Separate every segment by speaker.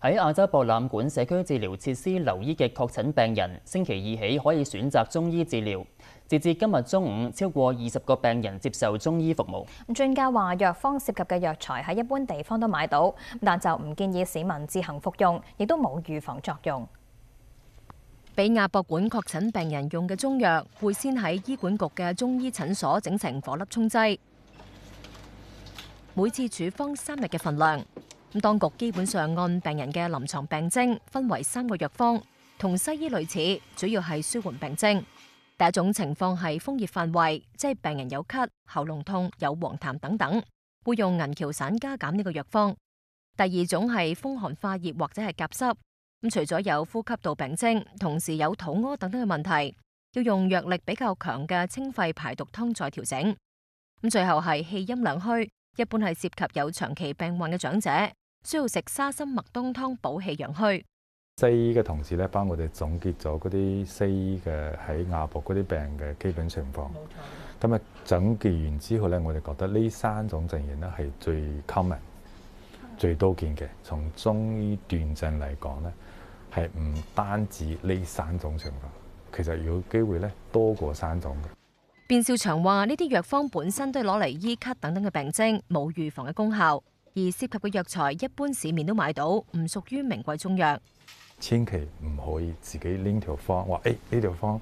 Speaker 1: 喺亚洲博览馆社区治疗设施留医嘅确诊病人，星期二起可以选择中医治疗。截至今日中午，超过二十个病人接受中医服务。专家话，药方涉及嘅药材喺一般地方都买到，但就唔建议市民自行服用，亦都冇预防作用。俾亚博馆确诊病人用嘅中药，会先喺医管局嘅中医诊所整成火粒冲剂，每次处方三日嘅份量。咁当局基本上按病人嘅临床病征，分为三个药方，同西医类似，主要系舒缓病征。第一种情况系风热犯胃，即系病人有咳、喉咙痛、有黄痰等等，会用银桥散加减呢个药方。第二种系风寒化热或者系夹湿，咁除咗有呼吸道病征，同时有肚屙等等嘅问题，要用药力比较强嘅清肺排毒汤再调整。咁最后系气阴两虚，一般系涉及有长期病患嘅长者。需要食沙参麦冬汤补气养虚。
Speaker 2: 西医嘅同事咧，帮我哋总结咗嗰啲西医嘅喺亚博嗰啲病嘅基本情况。冇错。咁啊，总结完之后咧，我哋觉得呢三种症型咧系最 common、最多见嘅。从中医断症嚟讲咧，系唔单止呢三种情况，其实有机会咧多过三种嘅。
Speaker 1: 卞少祥话：呢啲药方本身都攞嚟医咳等等嘅病征，冇预防嘅功效。而涉及嘅药材一般市面都买到，唔属于名贵中药。
Speaker 2: 千祈唔可以自己拎条方，话诶呢条方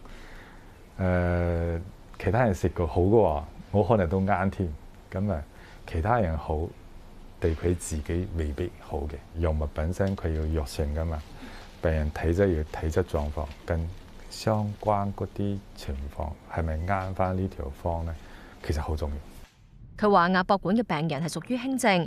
Speaker 2: 诶其他人食过好嘅，我可能都啱添。咁啊，其他人好，对佢自己未必好嘅药物本身佢要药性噶嘛，病人体质要体质状况跟相关嗰啲情况系咪啱翻呢条方咧？其实好重要。
Speaker 1: 佢话亚博馆嘅病人系属于轻症。